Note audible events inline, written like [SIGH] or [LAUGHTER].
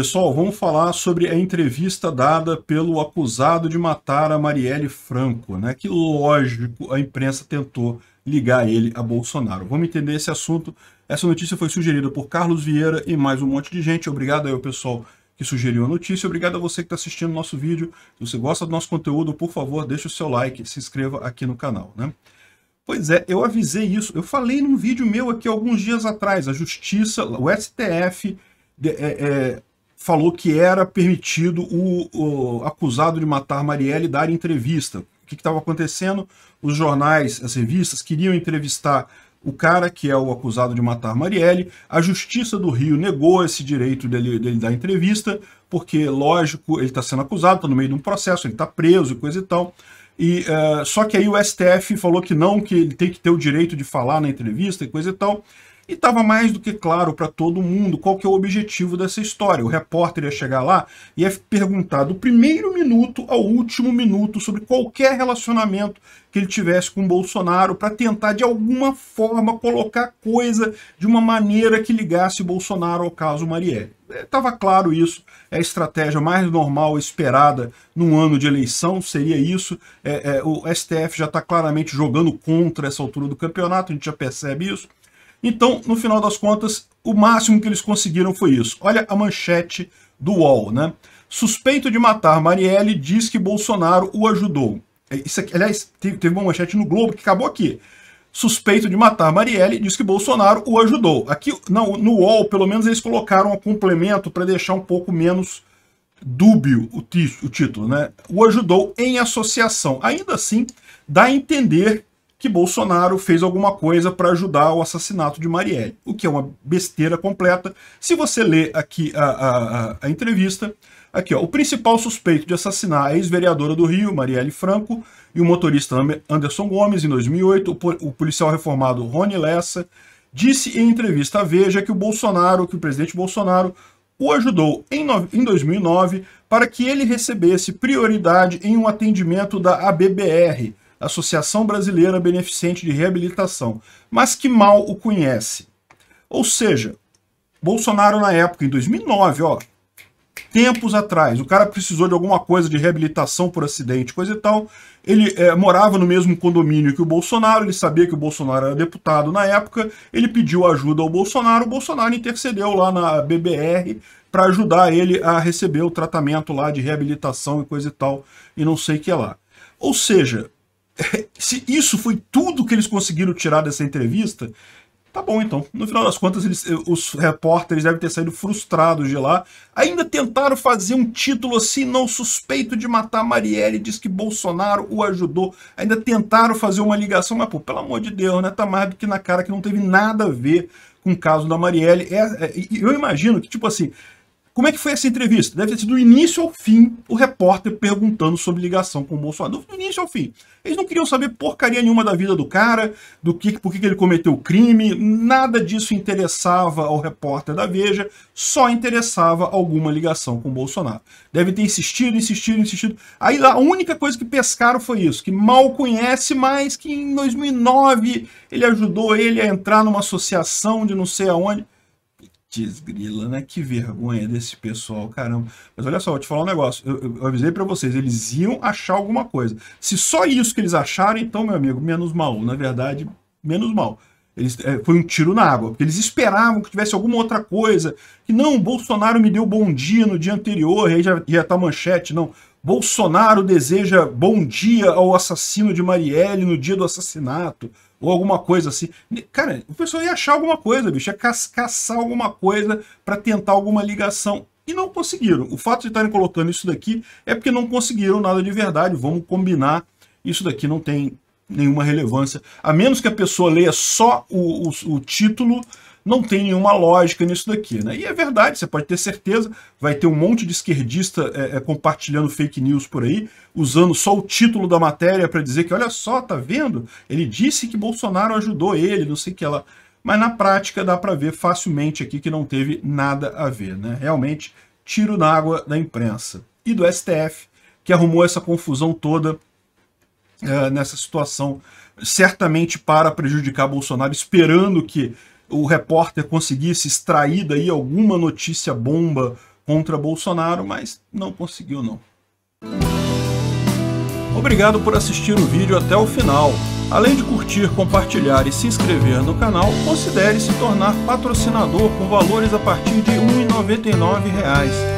Pessoal, vamos falar sobre a entrevista dada pelo acusado de matar a Marielle Franco, né? Que lógico, a imprensa tentou ligar ele a Bolsonaro. Vamos entender esse assunto. Essa notícia foi sugerida por Carlos Vieira e mais um monte de gente. Obrigado aí ao pessoal que sugeriu a notícia. Obrigado a você que está assistindo o nosso vídeo. Se você gosta do nosso conteúdo, por favor, deixe o seu like, se inscreva aqui no canal, né? Pois é, eu avisei isso. Eu falei num vídeo meu aqui alguns dias atrás. A Justiça, o STF de, é, é, falou que era permitido o, o acusado de matar Marielle dar entrevista. O que estava acontecendo? Os jornais, as revistas queriam entrevistar o cara que é o acusado de matar Marielle. A Justiça do Rio negou esse direito dele, dele dar entrevista, porque, lógico, ele está sendo acusado, está no meio de um processo, ele está preso e coisa e tal. E, uh, só que aí o STF falou que não, que ele tem que ter o direito de falar na entrevista e coisa e tal. E estava mais do que claro para todo mundo qual que é o objetivo dessa história. O repórter ia chegar lá e ia perguntar do primeiro minuto ao último minuto sobre qualquer relacionamento que ele tivesse com Bolsonaro para tentar de alguma forma colocar coisa de uma maneira que ligasse Bolsonaro ao caso Marielle. Estava é, claro isso, é a estratégia mais normal esperada num ano de eleição, seria isso. É, é, o STF já está claramente jogando contra essa altura do campeonato, a gente já percebe isso. Então, no final das contas, o máximo que eles conseguiram foi isso. Olha a manchete do UOL, né? Suspeito de matar Marielle diz que Bolsonaro o ajudou. É, isso aqui, aliás, teve uma manchete no Globo que acabou aqui. Suspeito de matar Marielle diz que Bolsonaro o ajudou. Aqui não, no UOL, pelo menos, eles colocaram um complemento para deixar um pouco menos dúbio o, o título, né? O ajudou em associação. Ainda assim, dá a entender que Bolsonaro fez alguma coisa para ajudar o assassinato de Marielle, o que é uma besteira completa. Se você lê aqui a, a, a entrevista, aqui ó, o principal suspeito de assassinar a ex-vereadora do Rio, Marielle Franco, e o motorista Anderson Gomes, em 2008, o, o policial reformado Rony Lessa, disse em entrevista à Veja que o Bolsonaro, que o presidente Bolsonaro, o ajudou em, em 2009 para que ele recebesse prioridade em um atendimento da ABBR, Associação Brasileira Beneficente de Reabilitação, mas que mal o conhece. Ou seja, Bolsonaro na época, em 2009, ó, tempos atrás, o cara precisou de alguma coisa de reabilitação por acidente, coisa e tal. Ele é, morava no mesmo condomínio que o Bolsonaro, ele sabia que o Bolsonaro era deputado na época, ele pediu ajuda ao Bolsonaro, o Bolsonaro intercedeu lá na BBR para ajudar ele a receber o tratamento lá de reabilitação e coisa e tal, e não sei o que lá. Ou seja, [LAUGHS] se isso foi tudo que eles conseguiram tirar dessa entrevista, tá bom então. No final das contas, eles, eh, os repórteres devem ter saído frustrados de lá. Ainda tentaram fazer um título assim, não suspeito de matar Marielle, diz que Bolsonaro o ajudou. Ainda tentaram fazer uma ligação, mas pô, pelo amor de Deus, né? Tá mais do que na cara que não teve nada a ver com o caso da Marielle. É, é, eu imagino que, tipo assim, como é que foi essa entrevista? Deve ter sido do início ao fim o repórter perguntando sobre ligação com o Bolsonaro. Do início ao fim. Eles não queriam saber porcaria nenhuma da vida do cara, do que, por que ele cometeu o crime, nada disso interessava ao repórter da Veja, só interessava alguma ligação com o Bolsonaro. Deve ter insistido, insistido, insistido. Aí a única coisa que pescaram foi isso, que mal conhece, mas que em 2009 ele ajudou ele a entrar numa associação de não sei aonde. Desgrila, né? Que vergonha desse pessoal, caramba. Mas olha só, vou te falar um negócio. Eu, eu, eu avisei para vocês, eles iam achar alguma coisa. Se só isso que eles acharam, então, meu amigo, menos mal. Na verdade, menos mal. Eles, é, foi um tiro na água, porque eles esperavam que tivesse alguma outra coisa. Que não, o Bolsonaro me deu bom dia no dia anterior, e aí já, ia estar tá manchete. Não, Bolsonaro deseja bom dia ao assassino de Marielle no dia do assassinato ou alguma coisa assim. Cara, o pessoal ia achar alguma coisa, bicho, ia caçar alguma coisa para tentar alguma ligação. E não conseguiram. O fato de estarem colocando isso daqui é porque não conseguiram nada de verdade. Vamos combinar. Isso daqui não tem nenhuma relevância. A menos que a pessoa leia só o, o, o título não tem nenhuma lógica nisso daqui. Né? E é verdade, você pode ter certeza, vai ter um monte de esquerdista é, é, compartilhando fake news por aí, usando só o título da matéria para dizer que, olha só, tá vendo? Ele disse que Bolsonaro ajudou ele, não sei o que lá. Mas na prática dá para ver facilmente aqui que não teve nada a ver. Né? Realmente, tiro na água da imprensa. E do STF, que arrumou essa confusão toda é, nessa situação, certamente para prejudicar Bolsonaro, esperando que o repórter conseguisse extrair daí alguma notícia bomba contra Bolsonaro, mas não conseguiu não. Obrigado por assistir o vídeo até o final. Além de curtir, compartilhar e se inscrever no canal, considere se tornar patrocinador com valores a partir de R$ 1,99